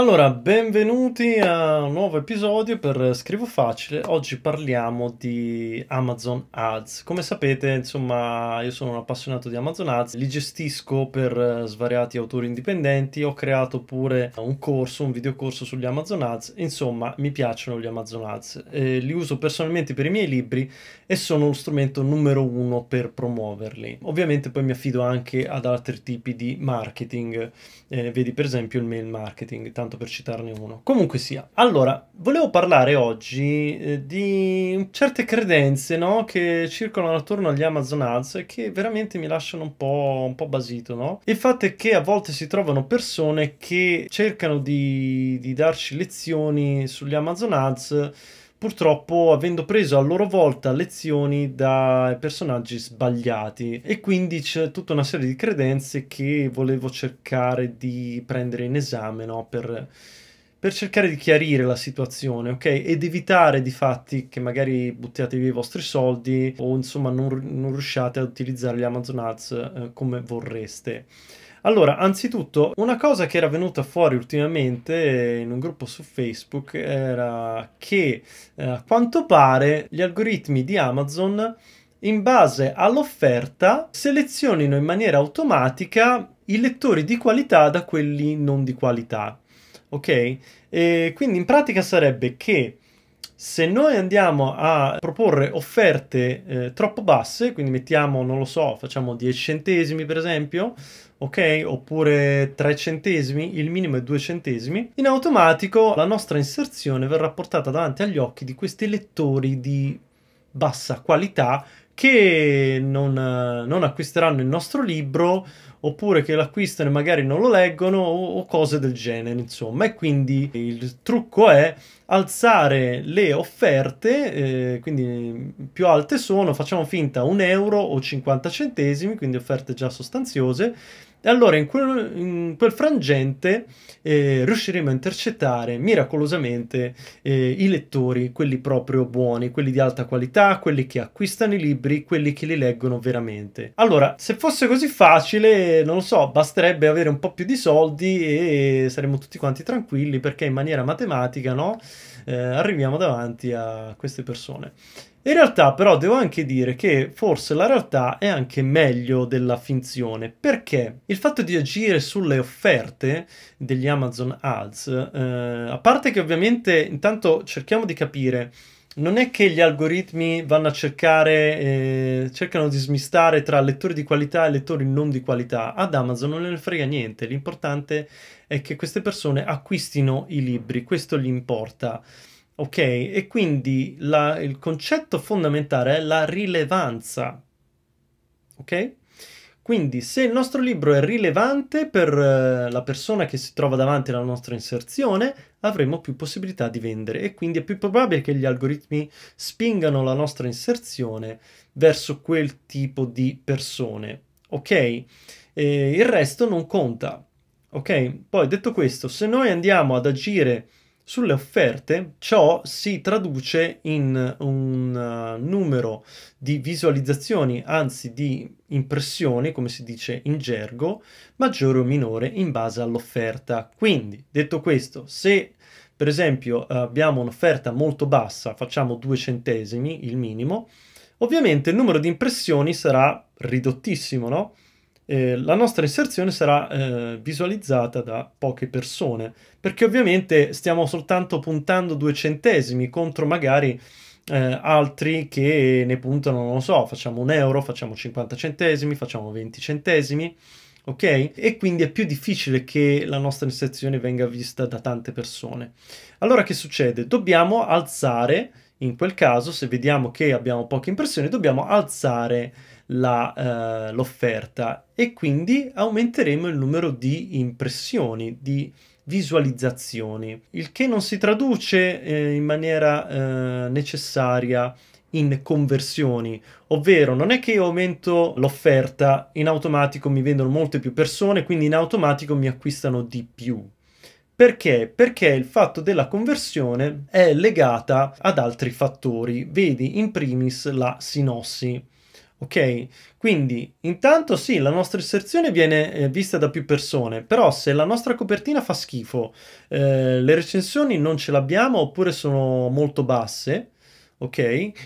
Allora, benvenuti a un nuovo episodio per Scrivo Facile. Oggi parliamo di Amazon Ads. Come sapete, insomma, io sono un appassionato di Amazon Ads, li gestisco per eh, svariati autori indipendenti, ho creato pure un corso, un videocorso sugli Amazon Ads. Insomma, mi piacciono gli Amazon Ads, eh, li uso personalmente per i miei libri e sono lo strumento numero uno per promuoverli. Ovviamente poi mi affido anche ad altri tipi di marketing, eh, vedi per esempio il mail marketing, tanto tanto per citarne uno. Comunque sia, allora, volevo parlare oggi eh, di certe credenze no, che circolano attorno agli Amazon Ads e che veramente mi lasciano un po', un po basito. No? Il fatto è che a volte si trovano persone che cercano di, di darci lezioni sugli Amazon Ads purtroppo avendo preso a loro volta lezioni da personaggi sbagliati e quindi c'è tutta una serie di credenze che volevo cercare di prendere in esame no? per, per, cercare di chiarire la situazione ok ed evitare di fatti che magari buttiate via i vostri soldi o insomma non, non riusciate a utilizzare gli Amazon Ads eh, come vorreste allora, anzitutto, una cosa che era venuta fuori ultimamente in un gruppo su Facebook era che eh, a quanto pare gli algoritmi di Amazon in base all'offerta selezionino in maniera automatica i lettori di qualità da quelli non di qualità. Ok? E quindi in pratica sarebbe che se noi andiamo a proporre offerte eh, troppo basse, quindi mettiamo, non lo so, facciamo 10 centesimi per esempio, ok? Oppure 3 centesimi, il minimo è 2 centesimi. In automatico la nostra inserzione verrà portata davanti agli occhi di questi lettori di bassa qualità che non, eh, non acquisteranno il nostro libro oppure che l'acquistano e magari non lo leggono o, o cose del genere, insomma. E quindi il trucco è alzare le offerte, eh, quindi più alte sono, facciamo finta un euro o 50 centesimi, quindi offerte già sostanziose. E allora in quel, in quel frangente eh, riusciremo a intercettare miracolosamente eh, i lettori, quelli proprio buoni, quelli di alta qualità, quelli che acquistano i libri, quelli che li leggono veramente. Allora, se fosse così facile, non lo so, basterebbe avere un po' più di soldi e saremmo tutti quanti tranquilli perché in maniera matematica, no? Eh, arriviamo davanti a queste persone. In realtà però devo anche dire che forse la realtà è anche meglio della finzione, perché il fatto di agire sulle offerte degli Amazon Ads, eh, a parte che ovviamente intanto cerchiamo di capire non è che gli algoritmi vanno a cercare, eh, cercano di smistare tra lettori di qualità e lettori non di qualità. Ad Amazon non ne frega niente, l'importante è che queste persone acquistino i libri, questo gli importa. Ok? E quindi la, il concetto fondamentale è la rilevanza. Ok? Quindi se il nostro libro è rilevante per eh, la persona che si trova davanti alla nostra inserzione, avremo più possibilità di vendere e quindi è più probabile che gli algoritmi spingano la nostra inserzione verso quel tipo di persone. Ok? E il resto non conta. Ok? Poi detto questo, se noi andiamo ad agire sulle offerte, ciò si traduce in un eh, numero di visualizzazioni, anzi di impressioni, come si dice in gergo, maggiore o minore in base all'offerta. Quindi, detto questo, se per esempio abbiamo un'offerta molto bassa, facciamo due centesimi il minimo, ovviamente il numero di impressioni sarà ridottissimo, no? eh, la nostra inserzione sarà eh, visualizzata da poche persone, perché ovviamente stiamo soltanto puntando due centesimi contro magari eh, altri che ne puntano, non lo so, facciamo un euro, facciamo 50 centesimi, facciamo 20 centesimi, ok? E quindi è più difficile che la nostra inserzione venga vista da tante persone. Allora che succede? Dobbiamo alzare, in quel caso, se vediamo che abbiamo poche impressioni, dobbiamo alzare la, uh, l'offerta e quindi aumenteremo il numero di impressioni, di visualizzazioni, il che non si traduce eh, in maniera eh, necessaria in conversioni, ovvero non è che io aumento l'offerta, in automatico mi vendono molte più persone, quindi in automatico mi acquistano di più. Perché? Perché il fatto della conversione è legata ad altri fattori, vedi in primis la sinossi. Ok, quindi intanto sì, la nostra inserzione viene eh, vista da più persone, però se la nostra copertina fa schifo, eh, le recensioni non ce l'abbiamo oppure sono molto basse, ok,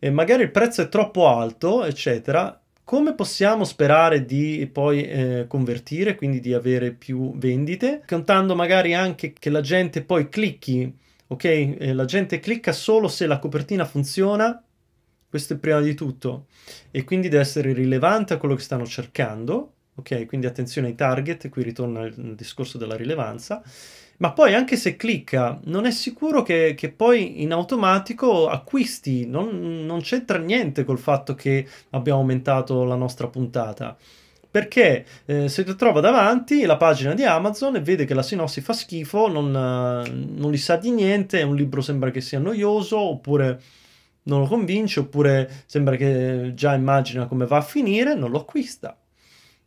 e magari il prezzo è troppo alto, eccetera, come possiamo sperare di poi eh, convertire, quindi di avere più vendite, contando magari anche che la gente poi clicchi, ok? Eh, la gente clicca solo se la copertina funziona questo è prima di tutto. E quindi deve essere rilevante a quello che stanno cercando, ok? Quindi attenzione ai target, qui ritorna il discorso della rilevanza. Ma poi anche se clicca, non è sicuro che, che poi in automatico acquisti, non, non c'entra niente col fatto che abbiamo aumentato la nostra puntata perché eh, se ti trova davanti la pagina di Amazon e vede che la sinossi fa schifo, non, eh, non, li sa di niente, un libro sembra che sia noioso, oppure non lo convince oppure sembra che già immagina come va a finire, non lo acquista.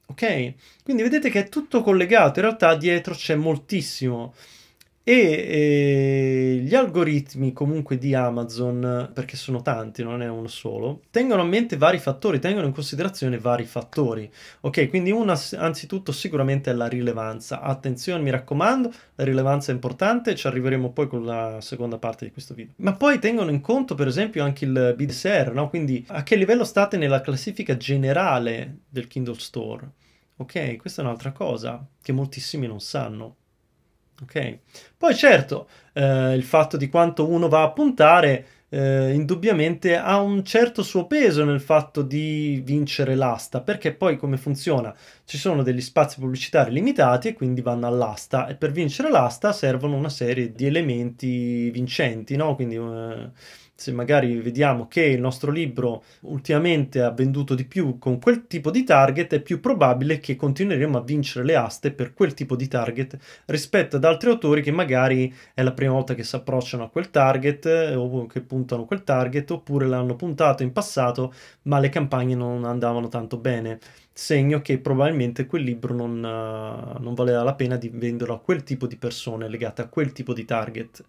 Ok? Quindi vedete che è tutto collegato, in realtà dietro c'è moltissimo. E eh, gli algoritmi comunque di Amazon, perché sono tanti, non è uno solo, tengono a mente vari fattori, tengono in considerazione vari fattori. Ok, quindi uno anzitutto sicuramente è la rilevanza. Attenzione, mi raccomando, la rilevanza è importante, ci arriveremo poi con la seconda parte di questo video. Ma poi tengono in conto per esempio anche il bid share, no? quindi a che livello state nella classifica generale del Kindle Store. Ok, questa è un'altra cosa che moltissimi non sanno. Okay. Poi certo, eh, il fatto di quanto uno va a puntare eh, indubbiamente ha un certo suo peso nel fatto di vincere l'asta, perché poi come funziona? Ci sono degli spazi pubblicitari limitati e quindi vanno all'asta e per vincere l'asta servono una serie di elementi vincenti, no? Quindi eh, se magari vediamo che il nostro libro ultimamente ha venduto di più con quel tipo di target, è più probabile che continueremo a vincere le aste per quel tipo di target rispetto ad altri autori che magari è la prima volta che si approcciano a quel target eh, o che puntano a quel target oppure l'hanno puntato in passato ma le campagne non andavano tanto bene segno che probabilmente quel libro non, eh, non valeva la pena di venderlo a quel tipo di persone legate a quel tipo di target.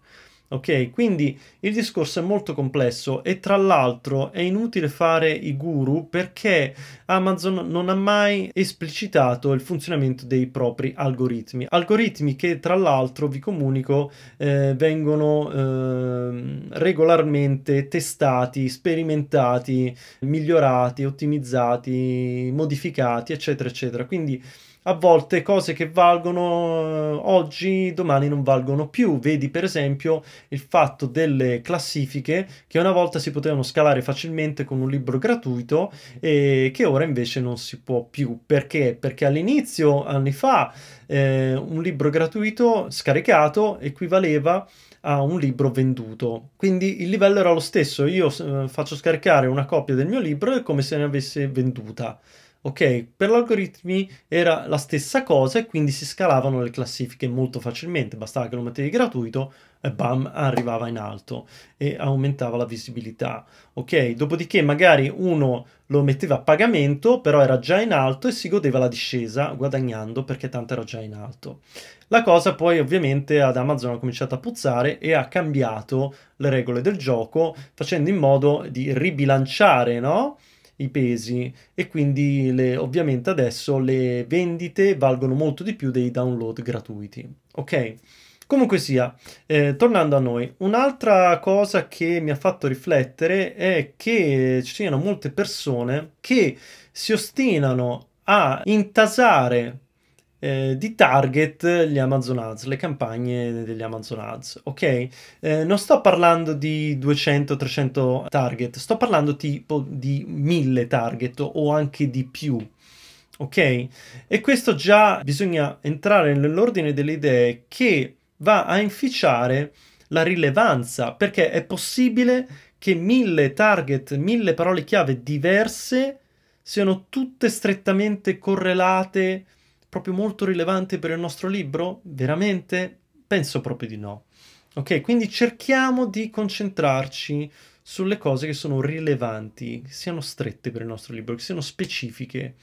Ok, quindi il discorso è molto complesso e tra l'altro è inutile fare i guru perché Amazon non ha mai esplicitato il funzionamento dei propri algoritmi. Algoritmi che tra l'altro, vi comunico, eh, vengono eh, regolarmente testati, sperimentati, migliorati, ottimizzati, modificati, eccetera, eccetera. Quindi a volte cose che valgono eh, oggi, domani non valgono più. Vedi per esempio il fatto delle classifiche che una volta si potevano scalare facilmente con un libro gratuito e che ora invece non si può più. Perché? Perché all'inizio, anni fa, eh, un libro gratuito scaricato equivaleva a un libro venduto. Quindi il livello era lo stesso, io eh, faccio scaricare una copia del mio libro e come se ne avesse venduta. Ok, per l'algoritmi era la stessa cosa e quindi si scalavano le classifiche molto facilmente, bastava che lo mettevi gratuito e bam, arrivava in alto e aumentava la visibilità. Ok, dopodiché magari uno lo metteva a pagamento, però era già in alto e si godeva la discesa guadagnando perché tanto era già in alto. La cosa poi ovviamente ad Amazon ha cominciato a puzzare e ha cambiato le regole del gioco facendo in modo di ribilanciare, no? i pesi e quindi le, ovviamente adesso le vendite valgono molto di più dei download gratuiti. Ok? Comunque sia, eh, tornando a noi, un'altra cosa che mi ha fatto riflettere è che ci siano molte persone che si ostinano a intasare eh, di target gli Amazon Ads, le campagne degli Amazon Ads, ok? Eh, non sto parlando di 200-300 target, sto parlando tipo di 1000 target o anche di più. Ok? E questo già bisogna entrare nell'ordine delle idee che va a inficiare la rilevanza, perché è possibile che mille target, mille parole chiave diverse siano tutte strettamente correlate proprio molto rilevante per il nostro libro? Veramente? Penso proprio di no. Ok, quindi cerchiamo di concentrarci sulle cose che sono rilevanti, che siano strette per il nostro libro, che siano specifiche.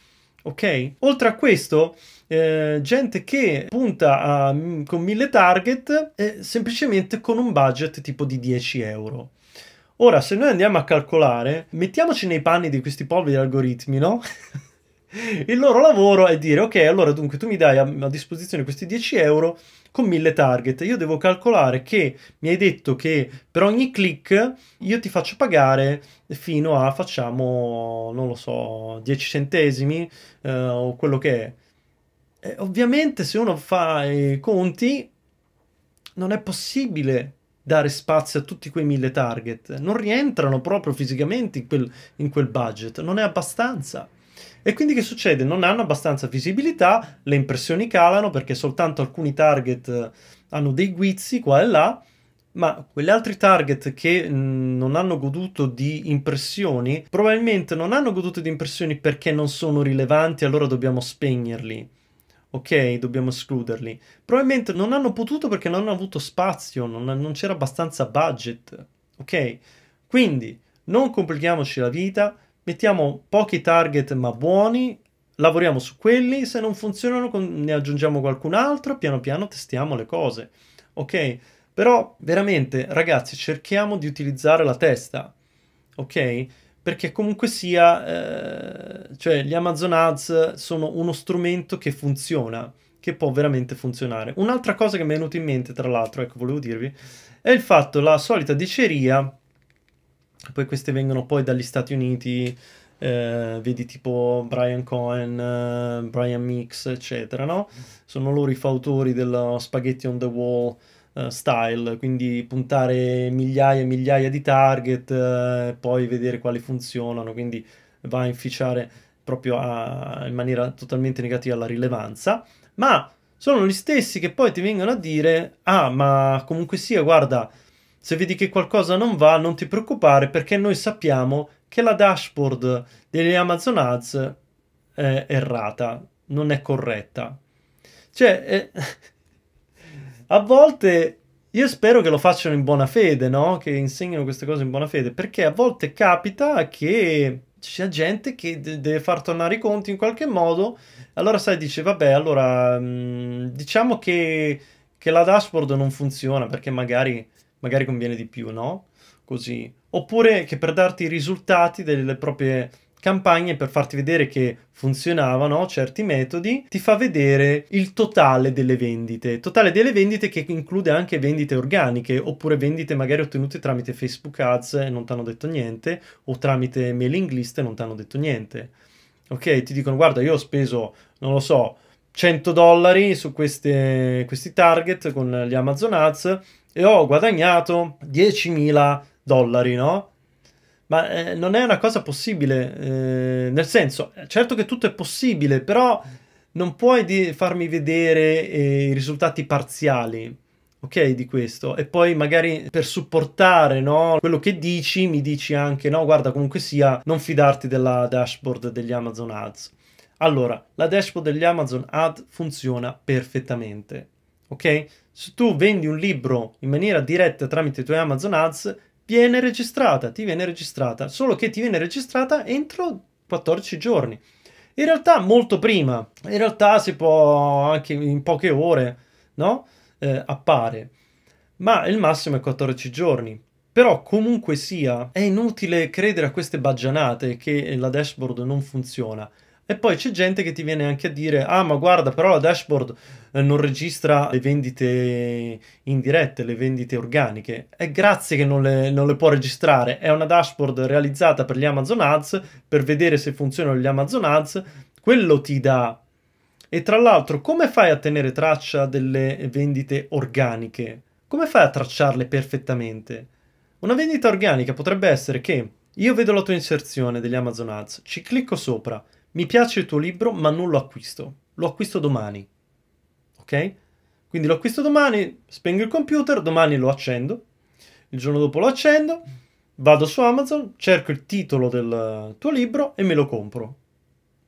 Ok? Oltre a questo, eh, gente che punta a, mm, con mille target eh, semplicemente con un budget tipo di 10 euro. Ora, se noi andiamo a calcolare, mettiamoci nei panni di questi poveri algoritmi, no? il loro lavoro è dire ok allora dunque tu mi dai a, a disposizione questi 10 euro con 1000 target io devo calcolare che mi hai detto che per ogni click io ti faccio pagare fino a facciamo non lo so 10 centesimi eh, o quello che è e ovviamente se uno fa i conti non è possibile dare spazio a tutti quei 1000 target non rientrano proprio fisicamente in quel, in quel budget non è abbastanza e quindi che succede? Non hanno abbastanza visibilità, le impressioni calano perché soltanto alcuni target eh, hanno dei guizzi qua e là, ma quegli altri target che mm, non hanno goduto di impressioni, probabilmente non hanno goduto di impressioni perché non sono rilevanti, allora dobbiamo spegnerli. Ok, dobbiamo escluderli. Probabilmente non hanno potuto perché non hanno avuto spazio, non, non c'era abbastanza budget. Ok, quindi non complichiamoci la vita mettiamo pochi target ma buoni, lavoriamo su quelli, se non funzionano ne aggiungiamo qualcun altro, piano piano testiamo le cose, ok? Però veramente ragazzi cerchiamo di utilizzare la testa, ok? Perché comunque sia, eh, cioè gli Amazon Ads sono uno strumento che funziona, che può veramente funzionare. Un'altra cosa che mi è venuta in mente, tra l'altro, ecco, volevo dirvi, è il fatto, la solita diceria poi queste vengono poi dagli Stati Uniti, eh, vedi tipo Brian Cohen, eh, Brian Mix, eccetera, no? Sono loro i fautori dello spaghetti on the wall eh, style, quindi puntare migliaia e migliaia di target, eh, poi vedere quali funzionano, quindi va a inficiare proprio a, in maniera totalmente negativa la rilevanza, ma sono gli stessi che poi ti vengono a dire, ah, ma comunque sia, guarda, se vedi che qualcosa non va, non ti preoccupare perché noi sappiamo che la dashboard degli Amazon Ads è errata, non è corretta. Cioè, eh, a volte io spero che lo facciano in buona fede, no? Che insegnino queste cose in buona fede, perché a volte capita che c'è gente che deve far tornare i conti in qualche modo. Allora, sai, dice, vabbè, allora mm, diciamo che, che la dashboard non funziona perché magari magari conviene di più, no? Così. Oppure che per darti i risultati delle proprie campagne per farti vedere che funzionavano certi metodi, ti fa vedere il totale delle vendite, totale delle vendite che include anche vendite organiche oppure vendite magari ottenute tramite Facebook Ads e non ti hanno detto niente o tramite mailing list e non ti hanno detto niente. Ok, ti dicono guarda, io ho speso, non lo so, 100 dollari su queste, questi target con gli Amazon Ads e ho guadagnato 10.000 dollari, no? Ma eh, non è una cosa possibile, eh, nel senso, certo che tutto è possibile, però non puoi farmi vedere eh, i risultati parziali, ok, di questo. E poi magari per supportare no, quello che dici, mi dici anche, no, guarda, comunque sia, non fidarti della dashboard degli Amazon Ads. Allora, la dashboard degli Amazon Ads funziona perfettamente, ok? se tu vendi un libro in maniera diretta tramite i tuoi Amazon Ads, viene registrata, ti viene registrata, solo che ti viene registrata entro 14 giorni. In realtà molto prima, in realtà si può anche in poche ore, no? Eh, appare, ma il massimo è 14 giorni. Però comunque sia, è inutile credere a queste baggianate che la dashboard non funziona. E poi c'è gente che ti viene anche a dire: Ah, ma guarda, però la dashboard eh, non registra le vendite indirette, le vendite organiche. È grazie che non le, non le, può registrare. È una dashboard realizzata per gli Amazon Ads per vedere se funzionano gli Amazon Ads. Quello ti dà. E tra l'altro, come fai a tenere traccia delle vendite organiche? Come fai a tracciarle perfettamente? Una vendita organica potrebbe essere che io vedo la tua inserzione degli Amazon Ads, ci clicco sopra mi piace il tuo libro ma non lo acquisto, lo acquisto domani, ok? Quindi lo acquisto domani, spengo il computer, domani lo accendo, il giorno dopo lo accendo, vado su Amazon, cerco il titolo del tuo libro e me lo compro.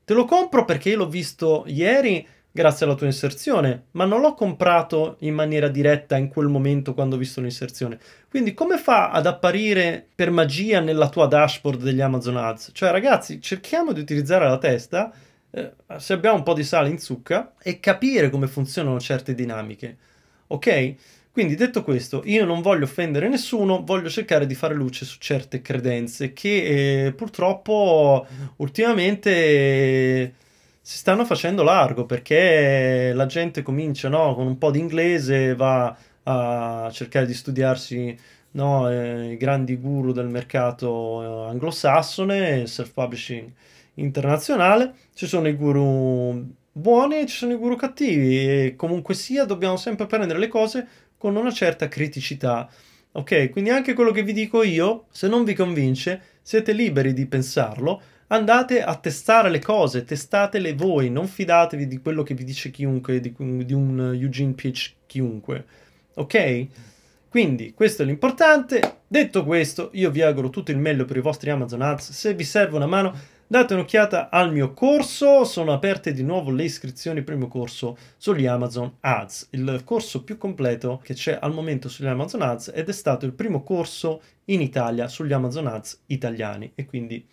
Te lo compro perché l'ho visto ieri grazie alla tua inserzione, ma non l'ho comprato in maniera diretta in quel momento quando ho visto l'inserzione. Quindi come fa ad apparire per magia nella tua dashboard degli Amazon Ads? Cioè ragazzi, cerchiamo di utilizzare la testa, eh, se abbiamo un po' di sale in zucca, e capire come funzionano certe dinamiche. Ok? Quindi detto questo, io non voglio offendere nessuno, voglio cercare di fare luce su certe credenze che eh, purtroppo ultimamente... Eh, si stanno facendo largo perché la gente comincia no, con un po' di inglese, va a cercare di studiarsi no, eh, i grandi guru del mercato eh, anglosassone, self-publishing internazionale, ci sono i guru buoni e ci sono i guru cattivi e comunque sia dobbiamo sempre prendere le cose con una certa criticità. Ok, quindi anche quello che vi dico io, se non vi convince, siete liberi di pensarlo, andate a testare le cose, testatele voi, non fidatevi di quello che vi dice chiunque, di, di un eh, Eugene Pitch chiunque. Ok? Quindi questo è l'importante. Detto questo, io vi auguro tutto il meglio per i vostri Amazon Ads. Se vi serve una mano, date un'occhiata al mio corso. Sono aperte di nuovo le iscrizioni per il mio corso sugli Amazon Ads, il corso più completo che c'è al momento sugli Amazon Ads ed è stato il primo corso in Italia sugli Amazon Ads italiani e quindi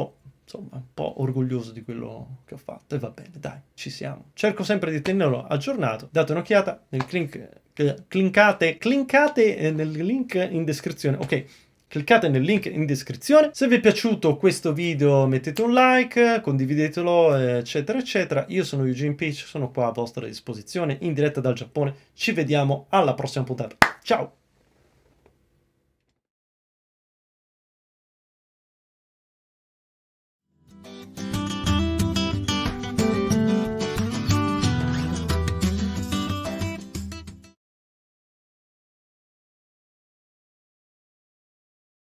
detto, insomma, un po' orgoglioso di quello che ho fatto e va bene, dai, ci siamo. Cerco sempre di tenerlo aggiornato, date un'occhiata nel click, cliccate, cliccate eh, nel link in descrizione, ok? Cliccate nel link in descrizione. Se vi è piaciuto questo video mettete un like, condividetelo, eccetera, eccetera. Io sono Eugene Peach, sono qua a vostra disposizione in diretta dal Giappone. Ci vediamo alla prossima puntata. Ciao!